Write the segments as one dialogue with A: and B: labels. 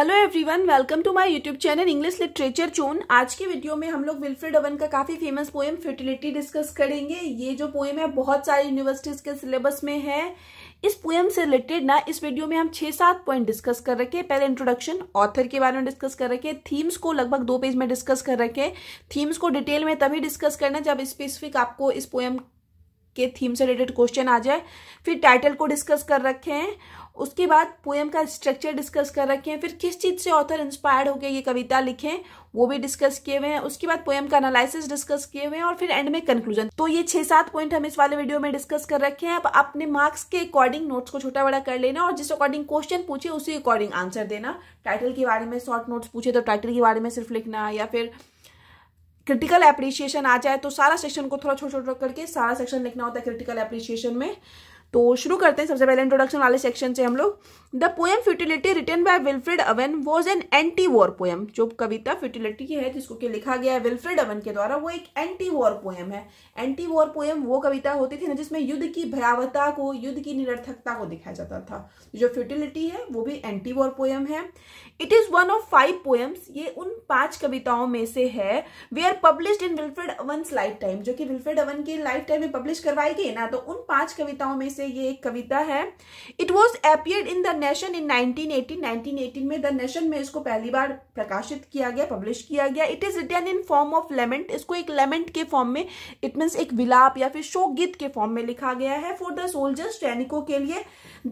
A: hello everyone welcome to my YouTube channel English literature चोन आज के वीडियो में हम लोग विल्फ्रेड अवन का काफी फेमस पोएम फर्टिलिटी डिस्कस करेंगे ये जो पोएम है बहुत सारी यूनिवर्सिटीज के सिलेबस में है इस पोएम से रिलेटेड ना इस वीडियो में हम छह सात पॉइंट डिस्कस कर रखे पहले इंट्रोडक्शन ऑथर के बारे में डिस्कस कर रखे थीम्स को लगभग दो पेज में डिस्कस कर रखे थीम्स को डिटेल में तभी डिस्कस करना जब स्पेसिफिक आपको इस पोएम के थीम से रिलेटेड क्वेश्चन आ जाए फिर टाइटल को डिस्कस कर रखे हैं उसके बाद पोएम का स्ट्रक्चर डिस्कस कर रखे हैं फिर किस चीज़ से ऑथर इंस्पायर्ड होकर ये कविता लिखें वो भी डिस्कस किए हुए हैं उसके बाद पोएम का एनालिसिस डिस्कस किए हुए हैं और फिर एंड में कंक्लूजन तो ये छह सात पॉइंट हम इस वाले वीडियो में डिस्कस कर रखे हैं अब अपने मार्क्स के अकॉर्डिंग नोट्स को छोटा बड़ा कर लेना और जिस अकॉर्डिंग क्वेश्चन पूछे उसी अकॉर्डिंग आंसर देना टाइटल के बारे में शॉर्ट नोट्स पूछे तो टाइटल के बारे में सिर्फ लिखना या फिर क्रिटिकल एप्रिसिएशन आ जाए तो सारा सेक्शन को थोड़ा छोटा छोटा करके सारा सेक्शन लिखना होता है क्रिटिकल अप्रिशिएशन में तो शुरू करते हैं सबसे पहले इंट्रोडक्शन वाले सेक्शन से हम लोग the poem futility written by Wilfred Owen was an anti war poem जो कविता फ्यूटिलिटी की है जिसको कि लिखा गया है विल्फ्रेड अवन के द्वारा वो एक एंटी वॉर पोएम है एंटी वॉर पोएम वो कविता होती थी ना जिसमें युद्ध की भयावता को युद्ध की निरर्थकता को दिखाया जाता था जो फ्यूटिलिटी है वो भी एंटी वॉर पोएम है it is one of five poems ये उन पांच कविताओं में से है were published in Wilfred Owen lifetime जो कि विल्फ्रेड अवन के लाइफ टाइम में पब्लिश करवाई गई ना तो उन पांच कविताओं में से से ये एक कविता है it was appear in the nation in 1918 1918 में द नेशन में इसको पहली बार प्रकाशित किया गया पब्लिश किया गया it is written in form of lament इसको एक लेमेंट के फॉर्म में इट मीन्स एक विलाप या फिर शोक गीत के फॉर्म में लिखा गया है फॉर द सोल्जर्स सैनिकों के लिए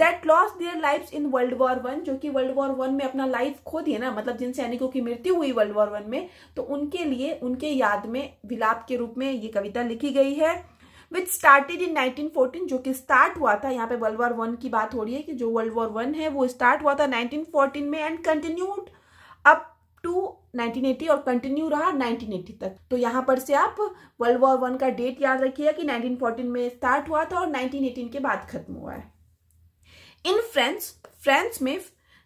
A: that lost their life in world war one जो कि वर्ल्ड वॉर वन में अपना लाइफ खो दिए ना मतलब जिन सैनिकों की मृत्यु हुई वर्ल्ड वॉर वन में तो उनके लिए उनके याद में विलाप के रूप में ये कविता लिखी गई है विच स्टार्टेड इन 1914 जो कि स्टार्ट हुआ था यहाँ पे वर्ल्ड वॉर वन की बात हो रही है कि जो वर्ल्ड वॉर वन है वो स्टार्ट हुआ था 1914 में एंड कंटिन्यूड अप टू 1980 और कंटिन्यू रहा 1980 तक तो यहाँ पर से आप वर्ल्ड वॉर वन का डेट याद रखिएगा कि 1914 में स्टार्ट हुआ था और 1918 के बाद खत्म हुआ है इन फ्रेंस फ्रेंस में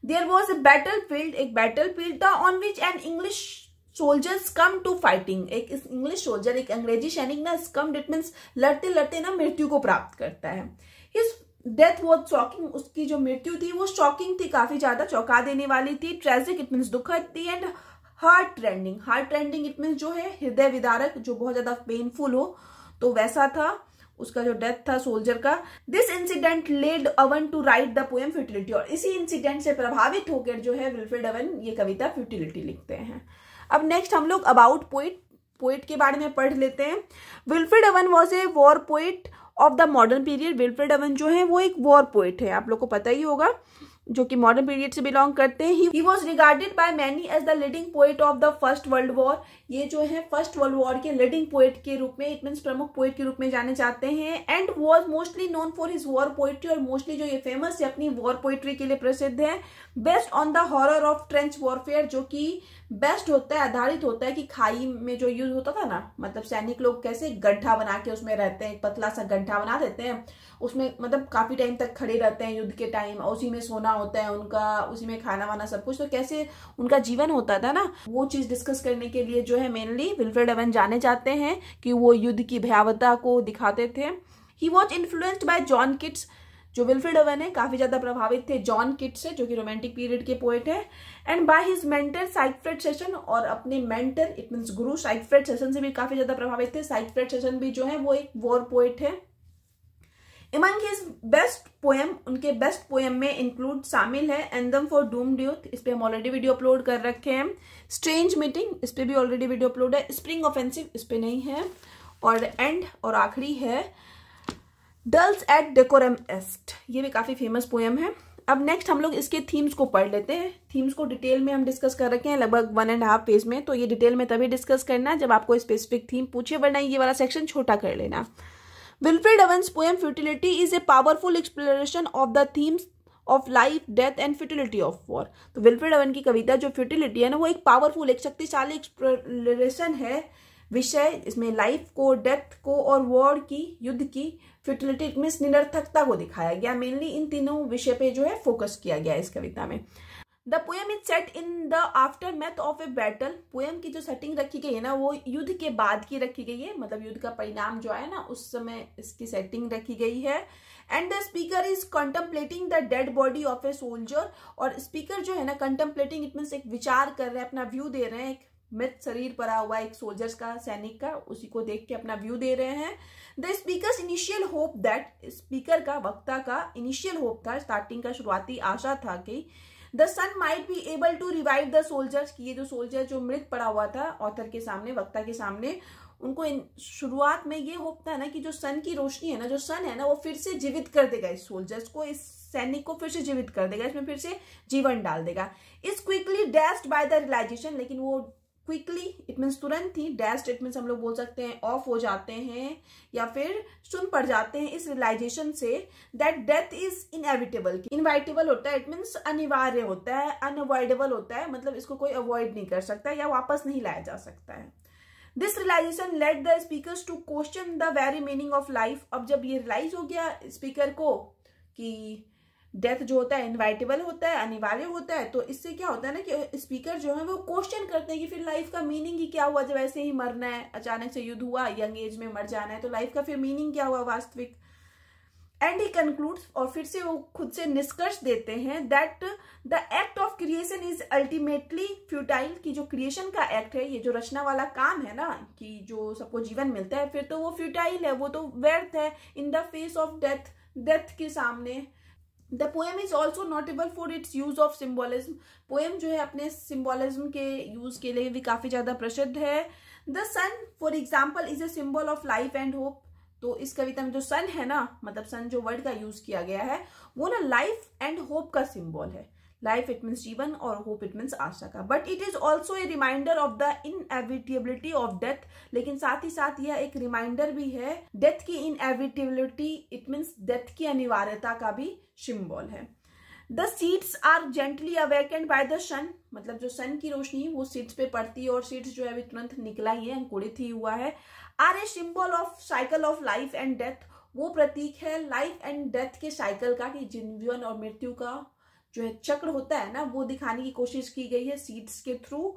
A: there was a battlefield एक बैटल फील्ड था on which an English soldiers come to fighting एक इंग्लिश सोल्जर एक अंग्रेजी सैनिक ना स्कम डिट मीन लड़ते लड़ते ना मृत्यु को प्राप्त करता है इस डेथ वॉज शॉकिंग उसकी जो मृत्यु थी वो शॉकिंग थी काफी ज्यादा चौंका देने वाली थी ट्रेजिक इट मीन दुखद थी and heart rending heart rending it mean जो है हृदय विदारक जो बहुत ज्यादा पेनफुल हो तो वैसा था उसका जो डेथ था सोल्जर का this incident led Owen to write the poem futility और इसी इंसिडेंट से प्रभावित होकर जो है विल्फेड अवन ये कविता फ्यूटिलिटी लिखते हैं अब नेक्स्ट हम लोग अबाउट पोइट पोइट के बारे में पढ़ लेते हैं Wilfred Owen was a war poet of the modern period Wilfred Owen जो है वो एक वॉर पोइट है आप लोग को पता ही होगा जो कि मॉडर्न पीरियड से बिलोंग करते हैं he was regarded by many as the leading poet of the first world war ये जो है फर्स्ट वर्ल्ड वॉर के लीडिंग पोएट के रूप में इट मीन प्रमुख पोएट के रूप में जाने जाते हैं and was mostly known for his war poetry और मोस्टली जो ये फेमस है अपनी वॉर पोइट्री के लिए प्रसिद्ध है based on the horror of trench warfare जो कि बेस्ट होता है आधारित होता है कि खाई में जो यूज होता था ना मतलब सैनिक लोग कैसे गड्ढा बना के उसमें रहते हैं पतला सा गड्ढा बना देते हैं उसमें मतलब काफी टाइम तक खड़े रहते हैं युद्ध के टाइम और उसी में सोना खाना होता है उनका उसी में खाना वाना सब कुछ तो कैसे उनका जीवन होता था ना वो चीज़ डिस्कस करने के लिए जो है मेनली विल्फ्रेड एवन जाने जाते हैं कि वो युद्ध की भयावता को दिखाते थे he was influenced by John Keats जो विल्फ्रेड एवन है काफी ज्यादा प्रभावित थे जॉन किट से जो कि रोमांटिक पीरियड के पोएट है and by his mentor Siegfried Sassoon और अपने मेंटर इट मीन्स गुरु साइकफ्रेड सेशन से भी काफी ज्यादा प्रभावित थे साइकफ्रेड सेशन भी जो है वो एक वॉर पोएट है इमंग हिज बेस्ट पोएम उनके बेस्ट पोएम में इंक्लूड शामिल है एंडम फॉर डूम ड्यूथ इस पर हम ऑलरेडी वीडियो अपलोड कर रखे हैं स्ट्रेंज मीटिंग इस पर भी ऑलरेडी वीडियो अपलोड है स्प्रिंग ऑफेंसिव इस पर नहीं है और एंड और आखिरी है डल्स एट डेकोरम एस्ट ये भी काफ़ी फेमस पोएम है अब नेक्स्ट हम लोग इसके थीम्स को पढ़ लेते हैं थीम्स को डिटेल में हम डिस्कस कर रखे हैं लगभग वन एंड हाफ पेज में तो ये डिटेल में तभी डिस्कस करना जब आपको स्पेसिफिक थीम पूछे वरना ये वाला सेक्शन छोटा कर लेना Wilfred Evans' poem futility is a powerful exploration of the themes of life death and futility of war तो विल्फ्रेड एवन की कविता जो फ्यूटिलिटी है ना वो एक पावरफुल एक शक्तिशाली एक्सप्लोरेशन है विषय इसमें लाइफ को डेथ को और वॉर की युद्ध की फ्यूटिलिटी मीन्स निरर्थकता को दिखाया गया मेनली इन तीनों विषय पे जो है फोकस किया गया इस कविता में the poem is set in the aftermath of a battle poem की जो सेटिंग रखी गई है ना वो युद्ध के बाद की रखी गई है मतलब युद्ध का परिणाम जो है ना उस समय इसकी सेटिंग रखी गई है and the speaker is contemplating the dead body of a soldier और स्पीकर जो है ना कंटम्पलेटिंग इट मीन एक विचार कर रहे हैं अपना व्यू दे रहे हैं एक मृत शरीर पर हुआ एक सोल्जर्स का सैनिक का उसी को देख के अपना व्यू दे रहे हैं the speaker initial hope that speaker का वक्ता का इनिशियल होप था स्टार्टिंग का शुरुआती आशा था कि the sun might be able to revive the soldiers की ये जो सोल्जर जो मृत पड़ा हुआ था ऑथर के सामने वक्ता के सामने उनको शुरुआत में ये होप था ना कि जो सन की रोशनी है ना जो सन है ना वो फिर से जीवित कर देगा इस सोल्जर्स को इस सैनिक को फिर से जीवित कर देगा इसमें फिर से जीवन डाल देगा इस quickly dashed by the realisation लेकिन वो क्विकली इट मीन्स तुरंत ही डैश इट मीन्स हम लोग बोल सकते हैं ऑफ हो जाते हैं या फिर सुन पड़ जाते हैं इस रियलाइजेशन से that death is inevitable inevitable होता है इट मीन्स अनिवार्य होता है अनअवॉइडेबल होता है मतलब इसको कोई अवॉइड नहीं कर सकता या वापस नहीं लाया जा सकता है this realisation led the speaker to question the very meaning of life अब जब ये रियलाइज हो गया स्पीकर को कि डेथ जो होता है इनवाइटेबल होता है अनिवार्य होता है तो इससे क्या होता है ना कि स्पीकर जो है वो क्वेश्चन करते हैं कि फिर लाइफ का मीनिंग ही क्या हुआ जब ऐसे ही मरना है अचानक से युद्ध हुआ यंग एज में मर जाना है तो लाइफ का फिर मीनिंग क्या हुआ वास्तविक एंड ही कंक्लूड और फिर से वो खुद से निष्कर्ष देते हैं that the act of creation is ultimately futile कि जो क्रिएशन का एक्ट है ये जो रचना वाला काम है ना कि जो सबको जीवन मिलता है फिर तो वो फ्यूटाइल है वो तो व्यर्थ है in the face of death death के सामने the poem is also notable for its use of symbolism poem जो है अपने सिम्बोलिज्म के यूज के लिए भी काफी ज्यादा प्रसिद्ध है the sun for example is a symbol of life and hope तो इस कविता में जो सन है ना मतलब सन जो वर्ड का यूज किया गया है वो ना लाइफ एंड होप का सिम्बॉल है लाइफ इट मीन्स जीवन और होप इट मीन्स आशा का but it is also a reminder of the inevitability of death लेकिन साथ ही साथ यह एक रिमाइंडर भी है डेथ की इनएविटेबिलिटी इट मीन्स डेथ की अनिवार्यता का भी शिम्बॉल है the seeds are gently awakened by the sun मतलब जो सन की रोशनी है वो सीड्स पे पड़ती है और सीड्स जो है अभी तुरंत निकला ही है अंकुरित ही हुआ है are a symbol of cycle of life and death वो प्रतीक है लाइफ एंड डेथ के साइकिल का कि जीवन और मृत्यु का जो है चक्र होता है ना वो दिखाने की कोशिश की गई है सीड्स के थ्रू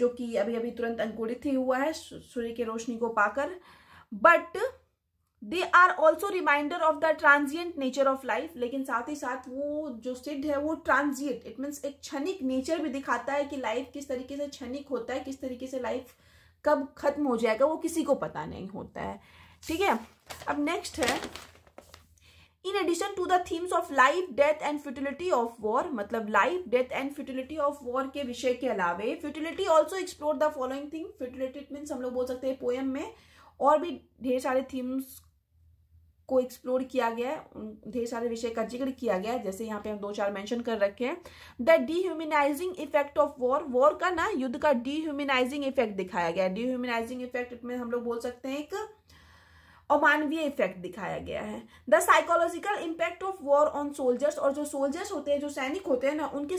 A: जो कि अभी अभी तुरंत अंकुरित ही हुआ है सूर्य की रोशनी को पाकर but they are also reminder of the transient nature of life लेकिन साथ ही साथ वो जो सिड है वो ट्रांजियंट इट मीन्स एक क्षणिक नेचर भी दिखाता है कि लाइफ किस तरीके से क्षणिक होता है किस तरीके से लाइफ कब खत्म हो जाएगा वो किसी को पता नहीं होता है ठीक है अब नेक्स्ट है in addition to the themes of life death and futility of war मतलब life death and futility of war के विषय के अलावे futility also explore the following thing futility means हम लोग बोल सकते हैं पोएम में और भी ढेर सारे थीम्स को एक्सप्लोर किया गया है ढेर सारे विषय का जिक्र किया गया है जैसे यहाँ पे हम दो चार मेंशन कर रखे हैं the dehumanising effect of war war का ना युद्ध का डीह्यूमिनाइजिंग इफेक्ट दिखाया गया है डीह्यूमिनाइजिंग इफेक्ट में हम लोग बोल सकते हैं एक अमानवीय इफेक्ट दिखाया गया है the psychological impact of war on soldiers और जो सोल्जर्स होते हैं जो सैनिक होते हैं ना उनके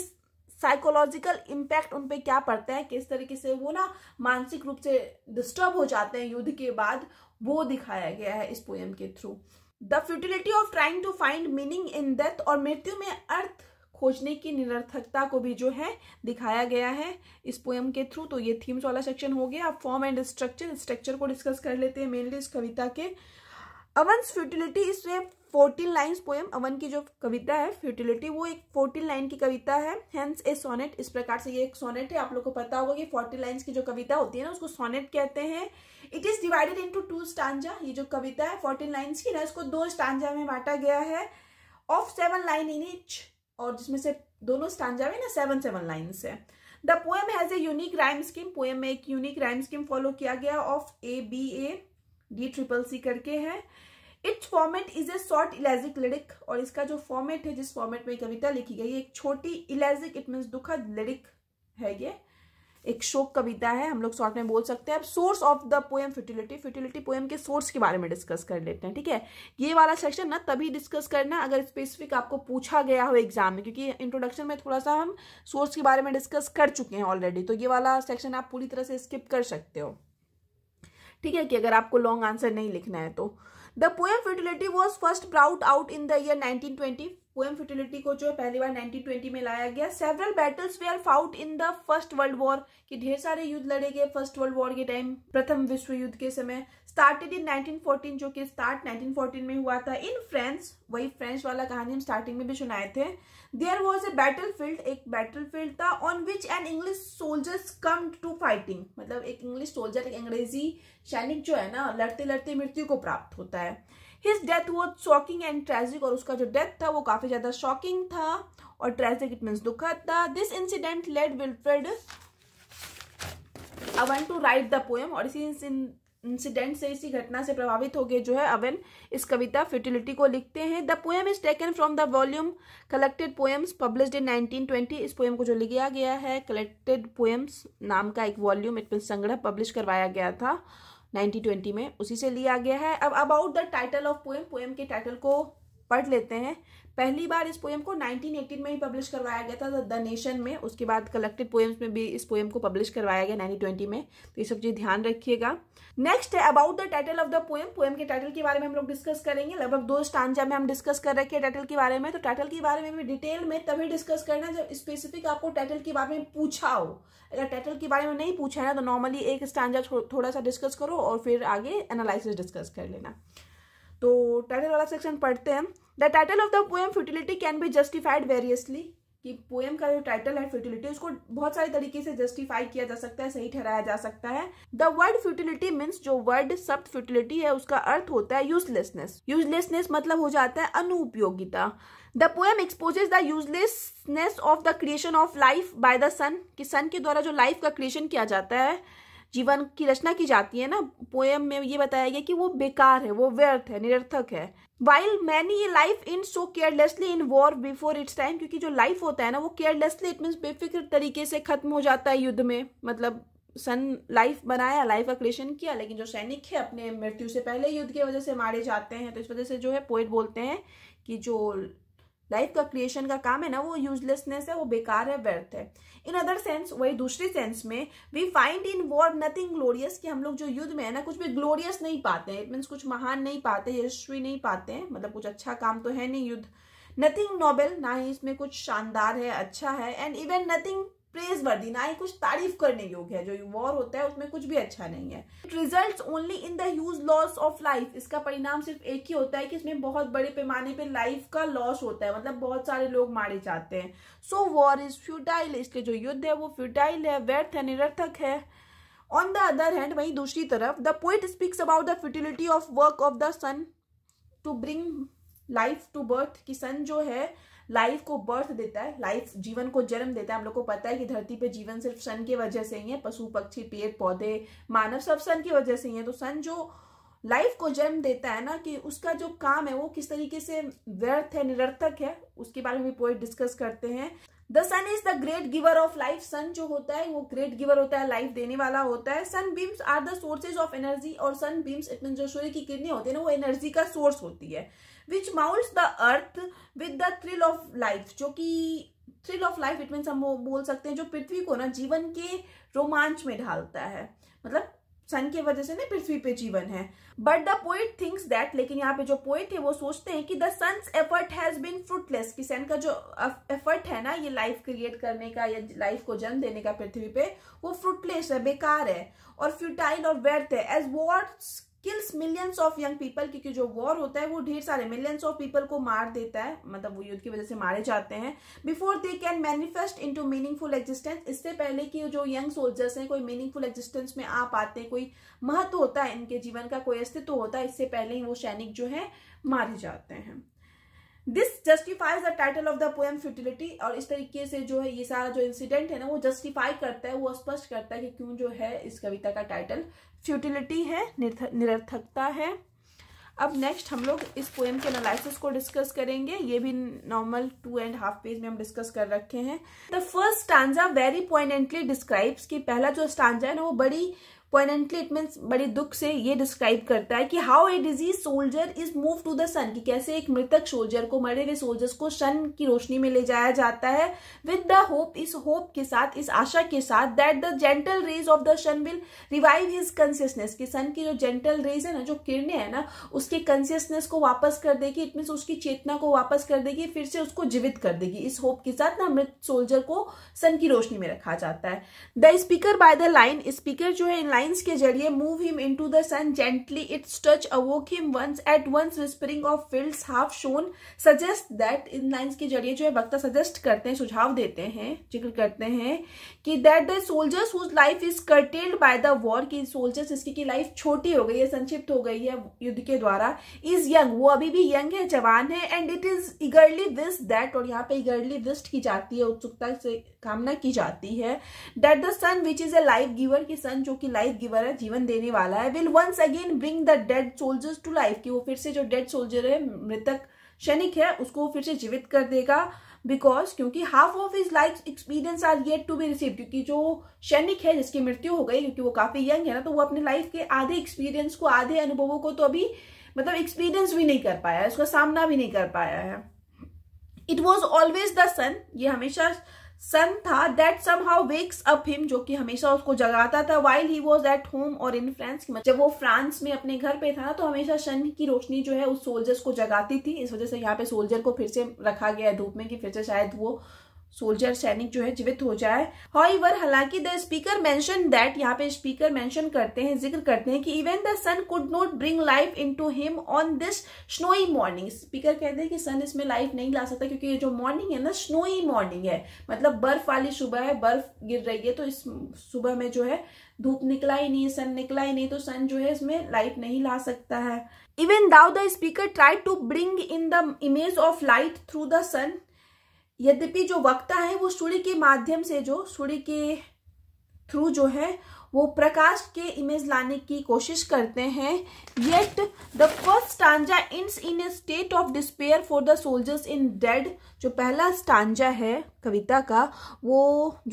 A: साइकोलॉजिकल इम्पैक्ट उन पर क्या पड़ता है किस तरीके से वो ना मानसिक रूप से डिस्टर्ब हो जाते हैं युद्ध के बाद वो दिखाया गया है इस पोएम के through the futility of trying to find meaning in death और मृत्यु में अर्थ खोजने की निरर्थकता को भी जो है दिखाया गया है इस पोएम के थ्रू तो ये थीम्स वाला सेक्शन हो गया अब फॉर्म एंड स्ट्रक्चर स्ट्रक्चर को डिस्कस कर लेते हैं मेनली इस कविता के Owen's futility is fourteen lines poem Owen की जो कविता है फ्यूटिलिटी वो एक फोर्टीन लाइन की कविता है हेंस ए सोनेट इस प्रकार से ये एक सोनेट है आप लोग को पता होगा कि फोर्टीन लाइन्स की जो कविता होती है ना उसको सोनेट कहते हैं it is divided into two stanza ये जो कविता है फोर्टीन लाइन्स की ना इसको दो स्टांजा में बांटा गया है of seven line in each और जिसमें से दोनों स्टांजा में ना सेवन सेवन लाइन्स है the poem has a unique rhyme scheme poem में एक यूनिक राइम स्कीम फॉलो किया गया of A B A D triple C करके है its format is a short elegiac lyric और इसका जो फॉर्मेट है जिस फॉर्मेट में कविता लिखी गई है एक छोटी इलेजिक इट मीन दुखद लिरिक है ये एक शोक कविता है हम लोग शॉर्ट में बोल सकते हैं अब source of the poem futility futility poem के सोर्स के बारे में डिस्कस कर लेते हैं ठीक है ये वाला सेक्शन ना तभी डिस्कस करना अगर स्पेसिफिक आपको पूछा गया हो एग्जाम में क्योंकि इंट्रोडक्शन में थोड़ा सा हम सोर्स के बारे में डिस्कस कर चुके हैं ऑलरेडी तो ये वाला सेक्शन आप पूरी तरह से स्किप कर सकते हो ठीक है कि अगर आपको लॉन्ग आंसर नहीं लिखना है तो The poem Fertility was first brought out in the year 1920 poem futility को जो है पहली बार 1920 में लाया गया several battles were fought in the first world war कि ढेर सारे युद्ध लड़े गए फर्स्ट वर्ल्ड वॉर के टाइम प्रथम विश्व युद्ध के समय स्टार्टेड इन 1914 जो कि स्टार्ट 1914 में हुआ था इन फ्रांस वही फ्रेंच वाला कहानी हम स्टार्टिंग में भी सुनाए थे there was a battlefield एक बैटल फील्ड था on which an English soldiers come to fighting मतलब एक इंग्लिश सोल्जर एक अंग्रेजी सैनिक जो है ना लड़ते लड़ते मृत्यु को प्राप्त होता है हिज डेथ वो शॉकिंग एंड ट्रेजिक और उसका जो डेथ था वो काफ़ी ज़्यादा शॉकिंग था और ट्रेजिक इट मीन्स दुखद था this incident led Wilfred Owen to write the poem और इसी इंसिडेंट से इसी घटना से प्रभावित हो गए जो है अवन इस कविता फर्टिलिटी को लिखते हैं the poem is taken from the volume collected poems publish in 1920 इस पोएम को जो लिखा गया है कलेक्टेड पोएम्स नाम का एक वॉल्यूम इट मीन संग्रह पब्लिश करवाया गया था 1920 में उसी से लिया गया है अब about the title of poem poem के टाइटल को पढ़ लेते हैं पहली बार इस पोएम को 1918 में ही पब्लिश करवाया गया था द नेशन में उसके बाद कलेक्टेड पोएम्स में भी इस पोएम को पब्लिश करवाया गया 1920 में तो ये सब चीज़ ध्यान रखिएगा नेक्स्ट है about the title of the poem poem के टाइटल के बारे में हम लोग डिस्कस करेंगे लगभग दो स्टांजा में हम डिस्कस कर रखे टाइटल के बारे में तो टाइटल के बारे में भी डिटेल में तभी डिस्कस करना जब स्पेसिफिक आपको टाइटल के बारे में पूछा हो अगर टाइटल के बारे में नहीं पूछा है ना तो नॉर्मली एक स्टांजा थोड़ा सा डिस्कस करो और फिर आगे एनालिस डिस्कस कर लेना तो टाइटल वाला सेक्शन पढ़ते हैं the title of the poem futility can be justified variously कि पोएम का जो टाइटल है फ्यूटिलिटी उसको बहुत सारे तरीके से जस्टिफाई किया जा सकता है सही ठहराया जा सकता है द वर्ड फ्यूटिलिटी मीन्स जो वर्ड शब्द फ्यूटिलिटी है उसका अर्थ होता है यूजलेसनेस यूजलेसनेस मतलब हो जाता है अनुपयोगिता the poem exposes the uselessness of the creation of life by the sun कि सन के द्वारा जो लाइफ का क्रिएशन किया जाता है जीवन की रचना की जाती है ना पोएम में ये बताया गया कि वो बेकार है वो व्यर्थ है निरर्थक है वाइल मैनी ये life in so carelessly in war before its time क्योंकि जो लाइफ होता है ना वो केयरलेसली इट मीन्स बेफिक्र तरीके से खत्म हो जाता है युद्ध में मतलब सन लाइफ बनाया लाइफ का क्रिएशन किया लेकिन जो सैनिक है अपने मृत्यु से पहले युद्ध की वजह से मारे जाते हैं तो इस वजह से जो है पोइट बोलते हैं कि जो लाइफ का क्रिएशन का काम है ना वो यूजलेसनेस है वो बेकार है व्यर्थ है इन अदर सेंस वही दूसरी सेंस में we find in war nothing glorious कि हम लोग जो युद्ध में है ना कुछ भी ग्लोरियस नहीं पाते हैं इट मीन्स कुछ महान नहीं पाते यशस्वी नहीं पाते हैं मतलब कुछ अच्छा काम तो है नहीं युद्ध नथिंग नोबेल ना ही इसमें कुछ शानदार है अच्छा है एंड इवन नथिंग प्रेज वर्दी ना ही कुछ तारीफ करने योग्य है जो वॉर होता है उसमें कुछ भी अच्छा नहीं है it result only in the loss of life इसका परिणाम सिर्फ एक ही होता है कि इसमें बहुत बड़े पैमाने पर लाइफ का लॉस होता है मतलब बहुत सारे लोग मारे जाते हैं सो वॉर इज फ्यूटाइल इसके जो युद्ध है वो फ्यूटाइल है व्यर्थ है निरर्थक है ऑन द अदर हैंड वहीं दूसरी तरफ the poet speaks about the futility of work of the sun to bring life to birth की सन जो है लाइफ को बर्थ देता है लाइफ जीवन को जन्म देता है हम लोग को पता है कि धरती पे जीवन सिर्फ सन की वजह से ही है पशु पक्षी पेड़ पौधे मानव सब सन की वजह से ही है तो सन जो लाइफ को जन्म देता है ना कि उसका जो काम है वो किस तरीके से व्यर्थ है निरर्थक है उसके बारे में भी पोइट डिस्कस करते हैं the sun is the great giver of life sun जो होता है वो ग्रेट गिवर होता है लाइफ देने वाला होता है sun beams are the sources of energy और सन बीम्स इतने जो सूर्य की किरणें होती है ना वो एनर्जी का सोर्स होती है which moulds the earth with the thrill of life जो कि thrill of life it means हम बोल सकते हैं जो पृथ्वी को ना जीवन के रोमांच में ढालता है मतलब सन के वजह से ना पृथ्वी पे जीवन है but the poet thinks that लेकिन यहाँ पे जो पोइट है वो सोचते हैं कि the sun's effort has been fruitless कि सन का जो एफर्ट है ना ये लाइफ क्रिएट करने का या लाइफ को जन्म देने का पृथ्वी पे वो फ्रूटलेस है बेकार है और फ्यूटाइल और व्यर्थ है as wars kills millions of young people क्योंकि जो वॉर होता है वो ढेर सारे मिलियंस ऑफ पीपल को मार देता है मतलब वो युद्ध की वजह से मारे जाते हैं before they can manifest into meaningful existence इससे पहले कि जो यंग सोल्जर्स हैं कोई मीनिंगफुल एग्जिस्टेंस में आ पाते हैं कोई महत्व होता है इनके जीवन का कोई अस्तित्व होता है इससे पहले ही वो सैनिक जो है मारे जाते हैं this justifies the title of the poem futility और इस तरीके से जो है ये सारा जो इंसिडेंट है ना वो जस्टिफाई करता है वो स्पष्ट करता है कि क्यों जो है इस कविता का टाइटल फ्यूटिलिटी है निरर्थकता है अब नेक्स्ट हम लोग इस पोएम के एनालिसिस को डिस्कस करेंगे ये भी normal two and half page में हम डिस्कस कर रखे हैं the first stanza very poignantly describes कि पहला जो स्टांजा है ना वो बड़ी पोइनेंटली इट मीन्स बड़ी दुख से ये डिस्क्राइब करता है कि how a disease soldier is move to the sun कि कैसे एक मृतक सोल्जर को मरे हुए सोल्जर्स को सन की रोशनी में ले जाया जाता है विद द होप इस होप के साथ इस आशा के साथ that the gentle rays of the sun will revive his consciousness कि सन की जो जेंटल रेज है ना जो किरणें है ना उसके कंसियसनेस को वापस कर देगी इट मीन्स उसकी चेतना को वापस कर देगी फिर से उसको जीवित कर देगी इस होप के साथ ना मृत सोल्जर को सन की रोशनी में रखा जाता है the speaker by the line speaker जो है इन लाइन्स के जरिए move him into the sun gently its touch awoke him once at once whispering of field half sown suggest that इन लाइन्स के जरिए जो है वक्ता सजेस्ट करते हैं सुझाव देते हैं जिक्र करते हैं कि that the soldiers whose life is curtailed by the war की सोल्जर्स इसकी की लाइफ छोटी हो गई है संक्षिप्त हो गई है युद्ध के द्वारा इज यंग वो अभी भी यंग है जवान है and it is eagerly wished that और यहाँ पे इगरली विस्ट की जाती है उत्सुकता से कामना की जाती है that the sun which is a life giver की सन जो कि लाइफ लाइफ गिवर है जीवन देने वाला है will once again bring the dead soldiers to life कि वो फिर से जो डेड सोल्जर है मृतक सैनिक है उसको फिर से जीवित कर देगा बिकॉज क्योंकि half of his life experience are yet to be receive क्योंकि जो सैनिक है जिसकी मृत्यु हो गई क्योंकि वो काफी यंग है ना तो वो अपने लाइफ के आधे एक्सपीरियंस को आधे अनुभवों को तो अभी मतलब एक्सपीरियंस भी नहीं कर पाया है उसका सामना भी नहीं कर पाया है it was always the sun ये हमेशा सन था that somehow wakes up him जो कि हमेशा उसको जगाता था while he was at home और इन फ्रांस जब वो फ्रांस में अपने घर पे था तो हमेशा सन की रोशनी जो है उस सोल्जर्स को जगाती थी इस वजह से यहाँ पे सोल्जर को फिर से रखा गया है धूप में कि फिर से शायद वो सोल्जर सैनिक जो है जीवित हो जाए हाउएवर हालांकि द स्पीकर मेंशन दैट यहाँ पे स्पीकर मेंशन करते हैं जिक्र करते हैं कि even the sun could not bring life into him on this snowy morning speaker कहते हैं कि सन इसमें लाइफ नहीं ला सकता क्योंकि ये जो मॉर्निंग है ना स्नोई मॉर्निंग है मतलब बर्फ वाली सुबह है बर्फ गिर रही है तो इस सुबह में जो है धूप निकला ही नहीं सन निकला ही नहीं तो सन जो है इसमें लाइट नहीं ला सकता है even though the speaker try to bring in the image of light through the sun यद्यपि जो वक्ता है वो सूर्य के माध्यम से जो सूर्य के थ्रू जो है वो प्रकाश के इमेज लाने की कोशिश करते हैं yet the first stanza end in a state of despair for the soldiers in dead जो पहला स्टांजा है कविता का वो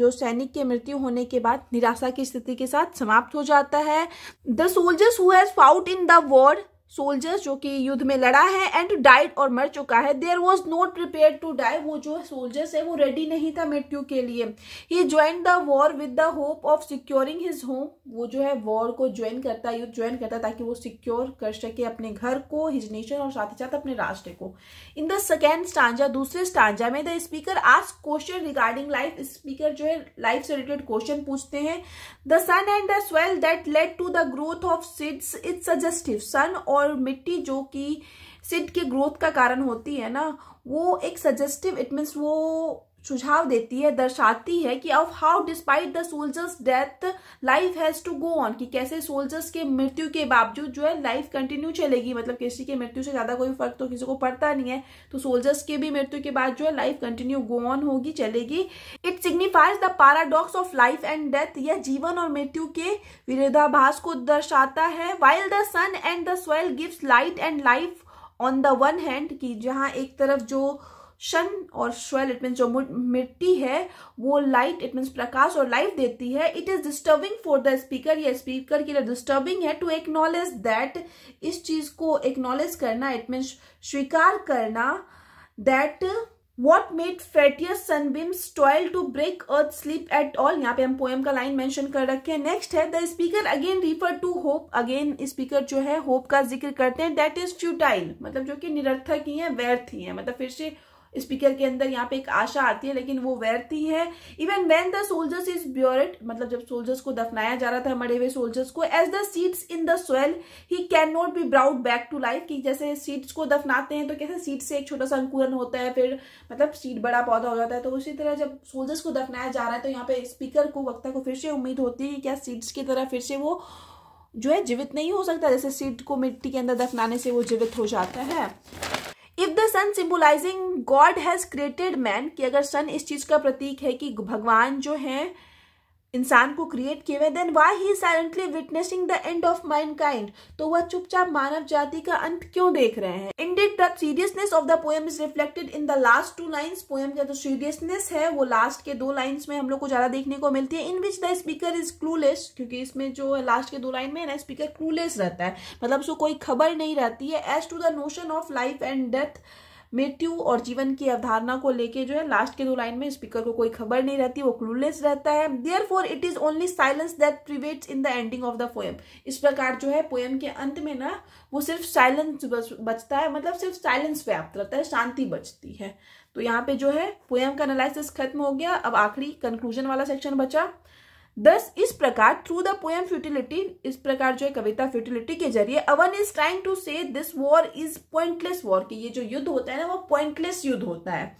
A: जो सैनिक के मृत्यु होने के बाद निराशा की स्थिति के साथ समाप्त हो जाता है the soldiers who has fought in the war soldiers जो कि युद्ध में लड़ा है एंड डाइड और मर चुका है there was not prepare to die वो जो सोल्जर्स है वो रेडी नहीं था मृत्यु के लिए he join the war with the hope of securing his home वो जो है वॉर को ज्वाइन करता युद्ध ज्वाइन करता ताकि वो सिक्योर कर सके अपने घर को हिज नेशन और साथ ही साथ अपने राष्ट्र को इन द सेकेंड स्टांजा दूसरे स्टांजा में द स्पीकर आज क्वेश्चन रिगार्डिंग लाइफ स्पीकर जो है लाइफ से रिलेटेड क्वेश्चन पूछते हैं the sun and the swell that led to the growth of seeds is suggestive sun और और मिट्टी जो कि सिड के ग्रोथ का कारण होती है ना वो एक सजेस्टिव इट मीन्स वो सुझाव देती है दर्शाती है कि of how despite the soldiers death life has to go on कि कैसे सोल्जर्स के मृत्यु के बावजूद जो है लाइफ कंटिन्यू चलेगी मतलब किसी के मृत्यु से ज़्यादा कोई फर्क तो किसी को पड़ता नहीं है तो सोल्जर्स के भी मृत्यु के बाद जो है लाइफ कंटिन्यू गो ऑन होगी चलेगी it signifies the paradox of life and death यह जीवन और मृत्यु के विरोधाभास को दर्शाता है while the sun and the swell gives light and life on the one hand कि जहाँ एक तरफ जो शन और श्वेल इट मीन जो मिट्टी है वो लाइट इट मीन प्रकाश और लाइफ देती है it is disturbing for the speaker या स्पीकर के लिए डिस्टर्बिंग है टू एक्नोलेज दैट इस चीज को एक्नोलेज करना इट मीन स्वीकार करना that what made fatuous sunbeams toil to break earth sleep at all यहाँ पे हम पोएम का लाइन मैंशन कर रखे हैं नेक्स्ट है the speaker again refer to hope again speaker जो है होप का जिक्र करते हैं दैट इज फ्यूटाइल मतलब जो कि निरर्थक ही है व्यर्थ ही है मतलब फिर से स्पीकर के अंदर यहाँ पे एक आशा आती है लेकिन वो व्यर्थी है even when the soldiers is buried मतलब जब सोल्जर्स को दफनाया जा रहा था मरे हुए सोल्जर्स को as the seeds in the soil he can not be brought back to life कि जैसे सीड्स को दफनाते हैं तो कैसे सीड से एक छोटा सा अंकुरन होता है फिर मतलब सीड बड़ा पौधा हो जाता है तो उसी तरह जब सोल्जर्स को दफनाया जा रहा है तो यहाँ पे स्पीकर को वक्ता को फिर से उम्मीद होती है कि क्या सीड्स की तरह फिर से वो जो है जीवित नहीं हो सकता जैसे सीड को मिट्टी के अंदर दफनाने से वो जीवित हो जाता है if the sun symbolising god has created man कि अगर सन इस चीज का प्रतीक है कि भगवान जो है इंसान को क्रिएट किए हुए then why he silently witnessing the end of mankind तो वह चुपचाप मानव जाति का अंत क्यों देख रहे हैं indeed the seriousness of the poem is reflected in the last two lines poem का जो सीरियसनेस है वो लास्ट के दो लाइन्स में हम लोग को ज्यादा देखने को मिलती है in which the speaker is clueless क्योंकि इसमें जो लास्ट के दो लाइन में ना स्पीकर क्लूलेस रहता है मतलब उसको कोई खबर नहीं रहती है as to the notion of life and death मृत्यु और जीवन की अवधारणा को लेके जो है लास्ट के दो लाइन में स्पीकर को कोई खबर नहीं रहती वो क्लूलेस रहता है therefore it is only silence that prevails in the ending of the poem इस प्रकार जो है पोएम के अंत में ना वो सिर्फ साइलेंस बचता है मतलब सिर्फ साइलेंस व्याप्त रहता है शांति बचती है तो यहाँ पे जो है पोएम का एनालिसिस खत्म हो गया अब आखिरी कंक्लूजन वाला सेक्शन बचा दस इस प्रकार थ्रू द पोएम फ्यूटिलिटी इस प्रकार जो है कविता फ्यूटिलिटी के जरिए Owen is trying to say this war is pointless war कि ये जो युद्ध होता है ना वो पॉइंटलेस युद्ध होता है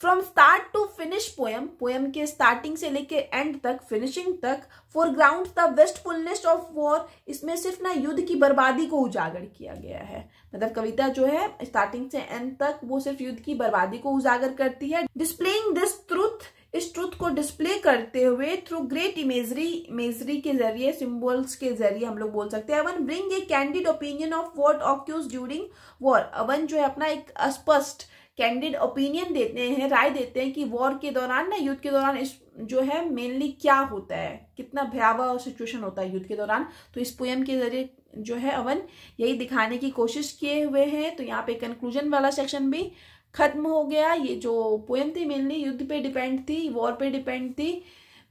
A: from start to finish poem poem के स्टार्टिंग से लेके एंड तक फिनिशिंग तक ground the wastefulness of war इसमें सिर्फ ना युद्ध की बर्बादी को उजागर किया गया है मतलब कविता जो है स्टार्टिंग से एंड तक वो सिर्फ युद्ध की बर्बादी को उजागर करती है डिस्प्लेइंग दिस ट्रूथ इस ट्रुथ को डिस्प्ले करते हुए थ्रू ग्रेट इमेजरी इमेजरी के जरिए सिंबल्स के जरिए हम लोग बोल सकते हैं Owen bring a candid opinion of what occurs during war Owen जो है अपना एक अस्पष्ट कैंडिड ओपिनियन देते हैं राय देते हैं कि वॉर के दौरान ना युद्ध के दौरान इस जो है मेनली क्या होता है कितना भयावह सिचुएशन होता है युद्ध के दौरान तो इस पोएम के जरिए जो है अवन यही दिखाने की कोशिश किए हुए हैं तो यहाँ पे कंक्लूजन वाला सेक्शन भी खत्म हो गया ये जो पोएम थी मेनली युद्ध पे डिपेंड थी वॉर पे डिपेंड थी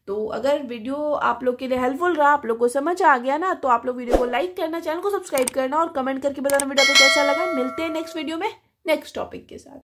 A: तो अगर वीडियो आप लोग के लिए हेल्पफुल रहा आप लोग को समझ आ गया ना तो आप लोग वीडियो को लाइक करना चैनल को सब्सक्राइब करना और कमेंट करके बताना वीडियो को कैसा लगा मिलते हैं नेक्स्ट वीडियो में नेक्स्ट टॉपिक के साथ